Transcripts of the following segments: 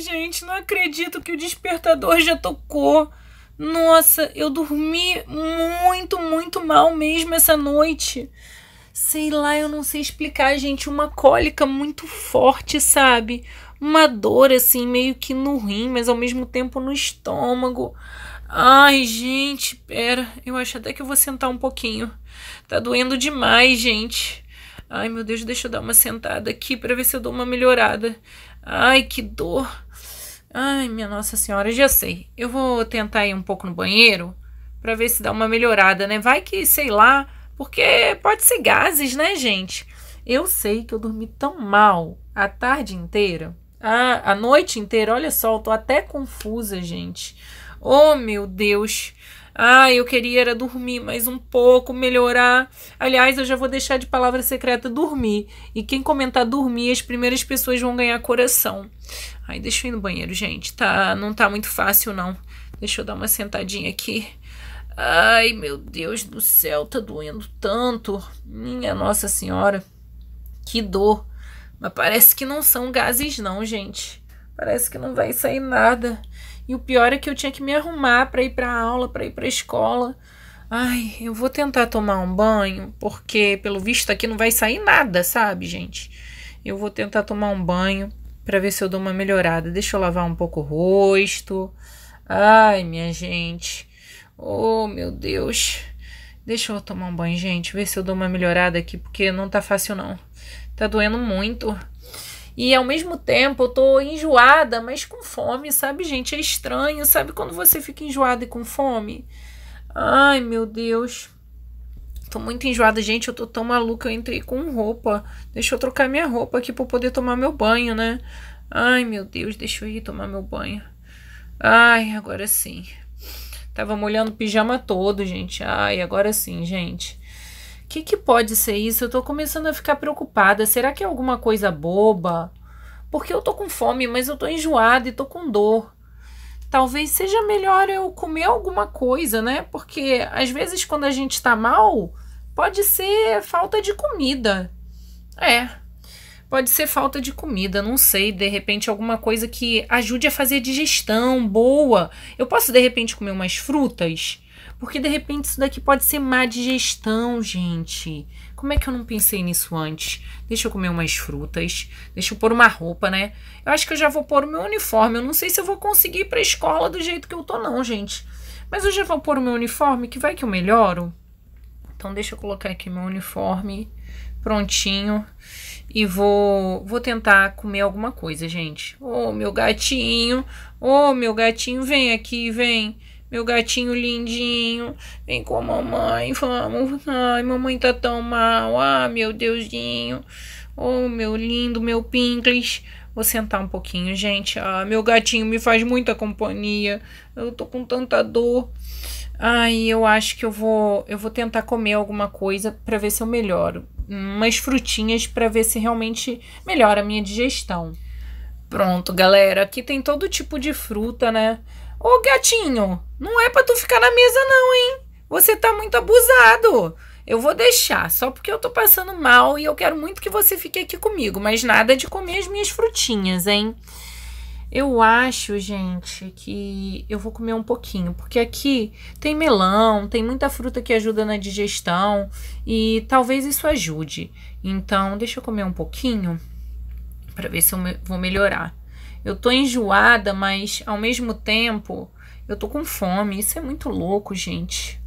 gente, não acredito que o despertador já tocou. Nossa, eu dormi muito, muito mal mesmo essa noite. Sei lá, eu não sei explicar, gente. Uma cólica muito forte, sabe? Uma dor assim, meio que no rim, mas ao mesmo tempo no estômago. Ai, gente, pera. Eu acho até que eu vou sentar um pouquinho. Tá doendo demais, gente. Ai, meu Deus, deixa eu dar uma sentada aqui para ver se eu dou uma melhorada. Ai, que dor. Ai, minha Nossa Senhora, já sei. Eu vou tentar ir um pouco no banheiro para ver se dá uma melhorada, né? Vai que, sei lá, porque pode ser gases, né, gente? Eu sei que eu dormi tão mal a tarde inteira, a, a noite inteira. Olha só, eu tô até confusa, gente. Oh, meu Deus. Ah, eu queria era dormir mais um pouco, melhorar. Aliás, eu já vou deixar de palavra secreta dormir. E quem comentar dormir, as primeiras pessoas vão ganhar coração. Ai, deixa eu ir no banheiro, gente. Tá, não tá muito fácil, não. Deixa eu dar uma sentadinha aqui. Ai, meu Deus do céu, tá doendo tanto. Minha Nossa Senhora, que dor. Mas parece que não são gases, não, gente. Parece que não vai sair nada. E o pior é que eu tinha que me arrumar para ir para aula, para ir para escola. Ai, eu vou tentar tomar um banho, porque pelo visto aqui não vai sair nada, sabe, gente? Eu vou tentar tomar um banho para ver se eu dou uma melhorada. Deixa eu lavar um pouco o rosto. Ai, minha gente. Oh, meu Deus. Deixa eu tomar um banho, gente, ver se eu dou uma melhorada aqui, porque não tá fácil não. Tá doendo muito. E ao mesmo tempo eu tô enjoada, mas com fome, sabe, gente? É estranho, sabe quando você fica enjoada e com fome? Ai, meu Deus. Tô muito enjoada, gente. Eu tô tão maluca. Eu entrei com roupa. Deixa eu trocar minha roupa aqui pra eu poder tomar meu banho, né? Ai, meu Deus, deixa eu ir tomar meu banho. Ai, agora sim. Tava molhando o pijama todo, gente. Ai, agora sim, gente que, que pode ser isso? Eu tô começando a ficar preocupada. Será que é alguma coisa boba? Porque eu tô com fome, mas eu tô enjoada e tô com dor. Talvez seja melhor eu comer alguma coisa, né? Porque às vezes quando a gente tá mal, pode ser falta de comida. É. Pode ser falta de comida, não sei, de repente alguma coisa que ajude a fazer digestão boa. Eu posso de repente comer umas frutas? Porque de repente isso daqui pode ser má digestão, gente. Como é que eu não pensei nisso antes? Deixa eu comer umas frutas, deixa eu pôr uma roupa, né? Eu acho que eu já vou pôr o meu uniforme. Eu não sei se eu vou conseguir ir pra escola do jeito que eu tô, não, gente. Mas eu já vou pôr o meu uniforme, que vai que eu melhoro. Então deixa eu colocar aqui meu uniforme prontinho e vou vou tentar comer alguma coisa, gente. Ô, oh, meu gatinho, ô, oh, meu gatinho, vem aqui, vem. Meu gatinho lindinho, vem com a mamãe, vamos. Ai, mamãe tá tão mal. Ah, meu deusinho. Oh, meu lindo, meu pincles. Vou sentar um pouquinho, gente. Ah, meu gatinho me faz muita companhia. Eu tô com tanta dor. Ai, eu acho que eu vou, eu vou tentar comer alguma coisa para ver se eu melhoro. Umas frutinhas para ver se realmente melhora a minha digestão. Pronto, galera. Aqui tem todo tipo de fruta, né? Ô gatinho, não é para tu ficar na mesa não, hein? Você tá muito abusado. Eu vou deixar, só porque eu tô passando mal e eu quero muito que você fique aqui comigo, mas nada de comer as minhas frutinhas, hein? Eu acho, gente, que eu vou comer um pouquinho, porque aqui tem melão, tem muita fruta que ajuda na digestão e talvez isso ajude. Então, deixa eu comer um pouquinho para ver se eu vou melhorar eu tô enjoada, mas ao mesmo tempo eu tô com fome. Isso é muito louco, gente.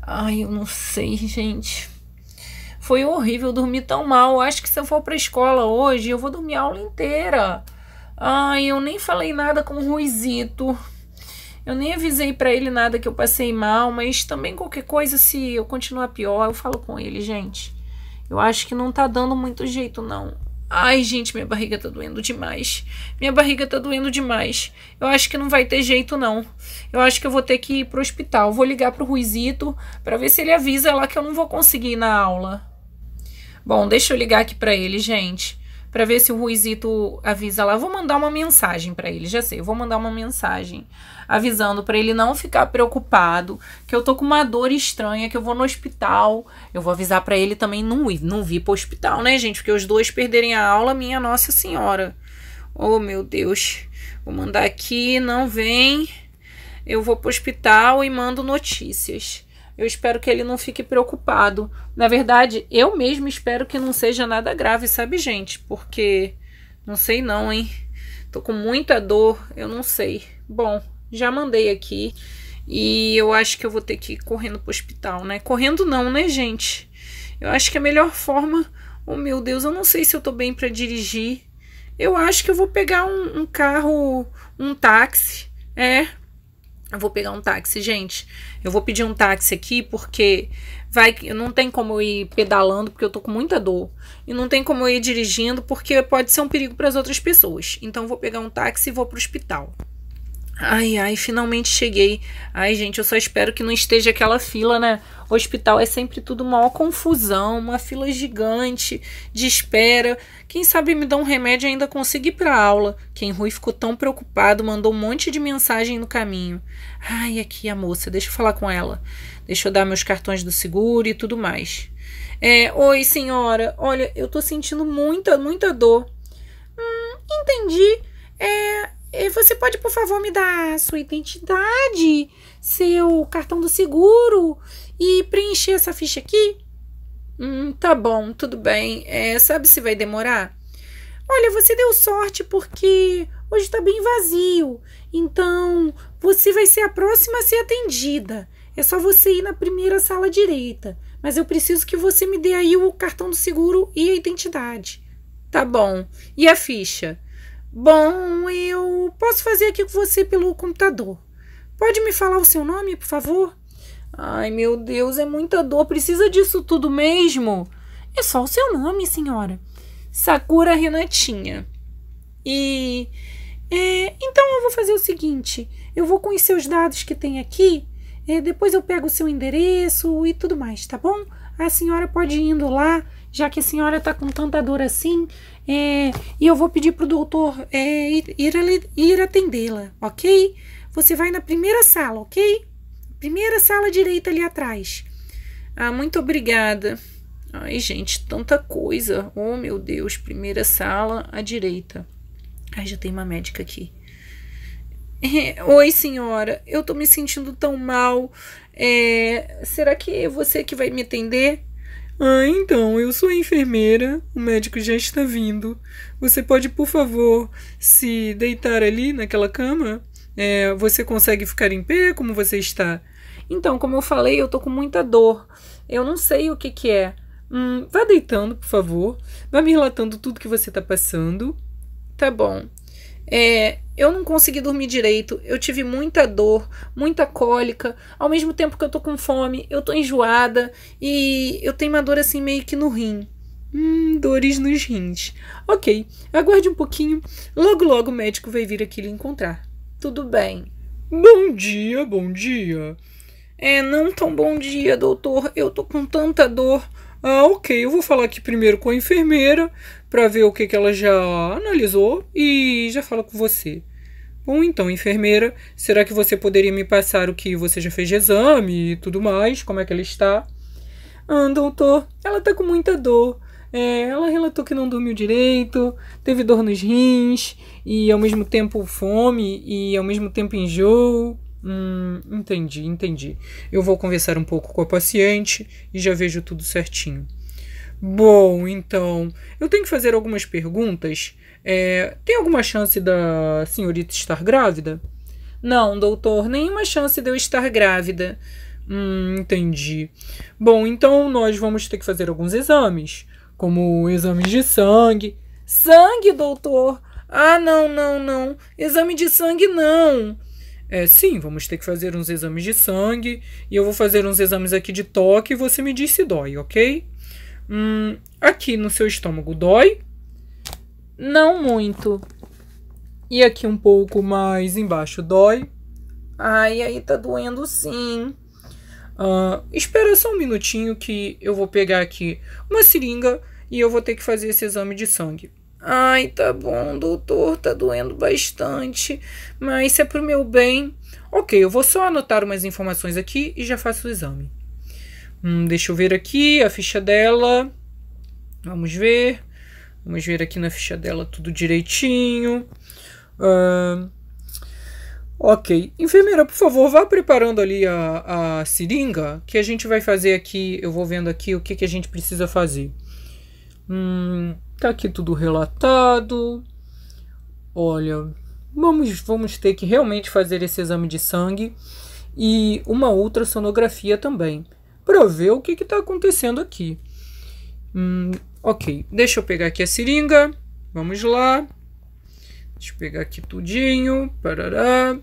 Ai, eu não sei, gente. Foi horrível dormir tão mal. Acho que se eu for pra escola hoje, eu vou dormir a aula inteira. Ai, eu nem falei nada com o Ruizito. Eu nem avisei para ele nada que eu passei mal, mas também qualquer coisa, se eu continuar pior, eu falo com ele, gente. Eu acho que não tá dando muito jeito, não. Ai, gente, minha barriga tá doendo demais. Minha barriga tá doendo demais. Eu acho que não vai ter jeito, não. Eu acho que eu vou ter que ir pro hospital. Vou ligar pro Ruizito para ver se ele avisa lá que eu não vou conseguir ir na aula. Bom, deixa eu ligar aqui para ele, gente para ver se o Ruizito avisa lá. vou mandar uma mensagem para ele, já sei, eu vou mandar uma mensagem avisando para ele não ficar preocupado, que eu tô com uma dor estranha, que eu vou no hospital. Eu vou avisar para ele também não ir, não vir pro hospital, né, gente? Porque os dois perderem a aula, minha Nossa Senhora. Oh, meu Deus. Vou mandar aqui, não vem. Eu vou pro hospital e mando notícias. Eu espero que ele não fique preocupado. Na verdade, eu mesmo espero que não seja nada grave, sabe, gente? Porque não sei não, hein? Tô com muita dor, eu não sei. Bom, já mandei aqui e eu acho que eu vou ter que ir correndo pro hospital, né? Correndo não, né, gente? Eu acho que a melhor forma. Oh, meu Deus, eu não sei se eu tô bem para dirigir. Eu acho que eu vou pegar um, um carro, um táxi. É, eu vou pegar um táxi, gente. Eu vou pedir um táxi aqui porque vai não tem como eu ir pedalando porque eu tô com muita dor e não tem como eu ir dirigindo porque pode ser um perigo para as outras pessoas. Então vou pegar um táxi e vou pro hospital. Ai, ai, finalmente cheguei. Ai, gente, eu só espero que não esteja aquela fila, né? O hospital é sempre tudo maior confusão, uma fila gigante de espera. Quem sabe me dá um remédio e ainda consegui pra aula. Quem Rui ficou tão preocupado, mandou um monte de mensagem no caminho. Ai, aqui a moça, deixa eu falar com ela. Deixa eu dar meus cartões do seguro e tudo mais. É, oi, senhora. Olha, eu tô sentindo muita, muita dor. Hum, entendi. É, você pode, por favor, me dar sua identidade, seu cartão do seguro e preencher essa ficha aqui? Hum, tá bom, tudo bem. É, sabe se vai demorar? Olha, você deu sorte porque hoje está bem vazio. Então, você vai ser a próxima a ser atendida. É só você ir na primeira sala direita. Mas eu preciso que você me dê aí o cartão do seguro e a identidade. Tá bom. E a ficha? Bom, eu posso fazer aqui com você pelo computador. Pode me falar o seu nome, por favor? Ai, meu Deus, é muita dor. Precisa disso tudo mesmo? É só o seu nome, senhora. Sakura Renatinha. E. É, então eu vou fazer o seguinte: eu vou com os seus dados que tem aqui, é, depois eu pego o seu endereço e tudo mais, tá bom? A senhora pode ir indo lá, já que a senhora tá com tanta dor assim, é, e eu vou pedir para o doutor é, ir, ir, atendê-la, ok? Você vai na primeira sala, ok? Primeira sala direita ali atrás. Ah, muito obrigada. Ai, gente, tanta coisa. Oh, meu Deus, primeira sala à direita. Ai, já tem uma médica aqui. Oi, senhora, eu tô me sentindo tão mal. É, será que é você que vai me atender? Ah, então, eu sou enfermeira, o médico já está vindo. Você pode, por favor, se deitar ali naquela cama? É, você consegue ficar em pé? Como você está? Então, como eu falei, eu tô com muita dor. Eu não sei o que que é. Hum, vá deitando, por favor. Vá me relatando tudo que você está passando. Tá bom. É, eu não consegui dormir direito, eu tive muita dor, muita cólica, ao mesmo tempo que eu tô com fome, eu tô enjoada e eu tenho uma dor assim meio que no rim. Hum, dores nos rins. Ok, aguarde um pouquinho, logo logo o médico vai vir aqui lhe encontrar. Tudo bem. Bom dia, bom dia. É, não tão bom dia, doutor. Eu tô com tanta dor. Ah, ok, eu vou falar aqui primeiro com a enfermeira para ver o que, que ela já analisou e já falo com você. Bom, então, enfermeira, será que você poderia me passar o que você já fez de exame e tudo mais? Como é que ela está? Ah, doutor, ela está com muita dor. É, ela relatou que não dormiu direito, teve dor nos rins e ao mesmo tempo fome e ao mesmo tempo enjoo. Hum, entendi, entendi. Eu vou conversar um pouco com a paciente e já vejo tudo certinho. Bom, então, eu tenho que fazer algumas perguntas. É, tem alguma chance da senhorita estar grávida? Não, doutor, nenhuma chance de eu estar grávida. Hum, entendi. Bom, então nós vamos ter que fazer alguns exames, como exames de sangue. Sangue, doutor? Ah, não, não, não. Exame de sangue não. É, sim, vamos ter que fazer uns exames de sangue e eu vou fazer uns exames aqui de toque e você me diz se dói, ok? Hum, aqui no seu estômago dói? Não muito. E aqui um pouco mais embaixo dói? Ai, aí tá doendo sim. Uh, espera só um minutinho que eu vou pegar aqui uma seringa e eu vou ter que fazer esse exame de sangue. Ai, tá bom, doutor, tá doendo bastante, mas isso é pro meu bem. Ok, eu vou só anotar umas informações aqui e já faço o exame. Hum, deixa eu ver aqui a ficha dela. Vamos ver. Vamos ver aqui na ficha dela tudo direitinho. Uh, ok. Enfermeira, por favor, vá preparando ali a, a seringa que a gente vai fazer aqui. Eu vou vendo aqui o que, que a gente precisa fazer. Hum. Tá aqui tudo relatado. Olha, vamos, vamos ter que realmente fazer esse exame de sangue e uma ultrassonografia também, para ver o que está acontecendo aqui. Hum, ok, deixa eu pegar aqui a seringa. Vamos lá. Deixa eu pegar aqui tudinho. Parará.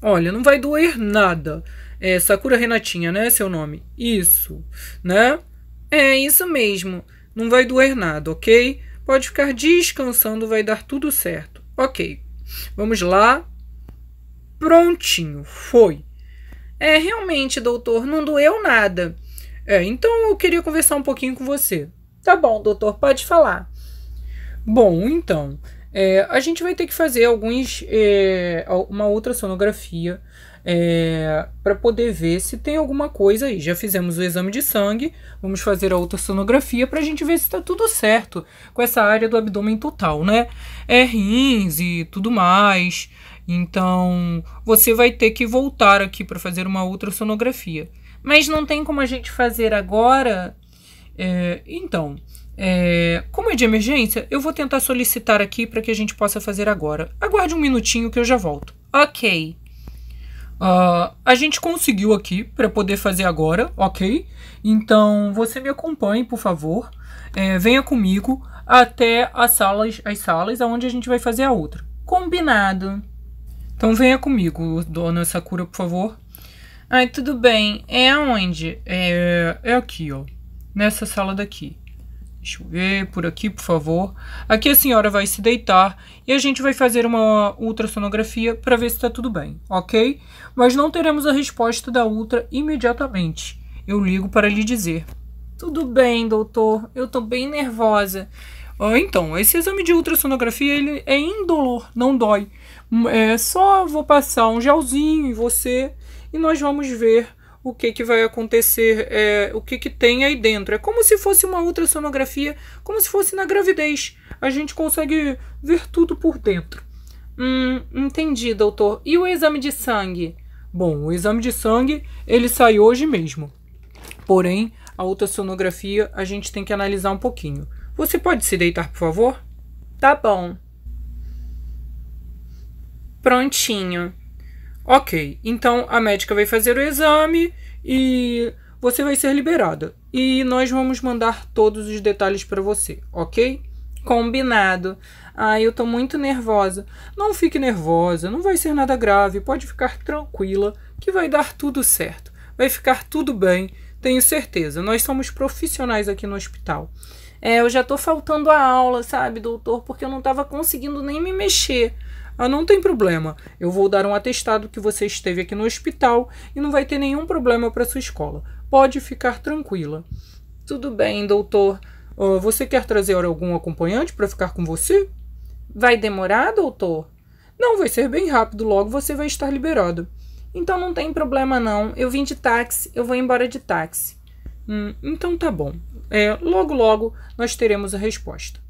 Olha, não vai doer nada. É Sakura Renatinha, né? Seu nome. Isso, né? É isso mesmo. Não vai doer nada, ok? Pode ficar descansando, vai dar tudo certo. Ok, vamos lá. Prontinho, foi. É, realmente, doutor, não doeu nada. É, então eu queria conversar um pouquinho com você. Tá bom, doutor, pode falar. Bom, então, é, a gente vai ter que fazer alguns. É, uma outra sonografia é, para poder ver se tem alguma coisa aí. Já fizemos o exame de sangue, vamos fazer a ultrassonografia para a gente ver se está tudo certo com essa área do abdômen total, né? É rins e tudo mais. Então, você vai ter que voltar aqui para fazer uma ultrassonografia. Mas não tem como a gente fazer agora? É, então, é, como é de emergência, eu vou tentar solicitar aqui para que a gente possa fazer agora. Aguarde um minutinho que eu já volto. Ok. Uh, a gente conseguiu aqui para poder fazer agora, ok? Então você me acompanhe, por favor. É, venha comigo até as salas, as salas onde a gente vai fazer a outra. Combinado. Então venha comigo, dona Sakura, por favor. Ai, tudo bem. É aonde? É, é aqui, ó. Nessa sala daqui. Deixa eu ver por aqui, por favor. Aqui a senhora vai se deitar e a gente vai fazer uma ultrassonografia para ver se está tudo bem, ok? Mas não teremos a resposta da ultra imediatamente. Eu ligo para lhe dizer. Tudo bem, doutor. Eu estou bem nervosa. Ah, então, esse exame de ultrassonografia ele é indolor, não dói. É só vou passar um gelzinho em você e nós vamos ver o que, que vai acontecer, é, o que, que tem aí dentro. É como se fosse uma ultrassonografia, como se fosse na gravidez. A gente consegue ver tudo por dentro. Hum, entendi, doutor. E o exame de sangue? Bom, o exame de sangue ele sai hoje mesmo. Porém, a ultrassonografia a gente tem que analisar um pouquinho. Você pode se deitar, por favor? Tá bom. Prontinho. Ok, então a médica vai fazer o exame e você vai ser liberada. E nós vamos mandar todos os detalhes para você, ok? Combinado. Ai, ah, eu tô muito nervosa. Não fique nervosa, não vai ser nada grave, pode ficar tranquila que vai dar tudo certo. Vai ficar tudo bem, tenho certeza. Nós somos profissionais aqui no hospital. É, eu já tô faltando a aula, sabe, doutor, porque eu não tava conseguindo nem me mexer. Ah, não tem problema, eu vou dar um atestado que você esteve aqui no hospital e não vai ter nenhum problema para sua escola. Pode ficar tranquila. Tudo bem, doutor. Uh, você quer trazer algum acompanhante para ficar com você? Vai demorar, doutor? Não, vai ser bem rápido, logo você vai estar liberado. Então não tem problema não, eu vim de táxi, eu vou embora de táxi. Hum, então tá bom. É, logo, logo nós teremos a resposta.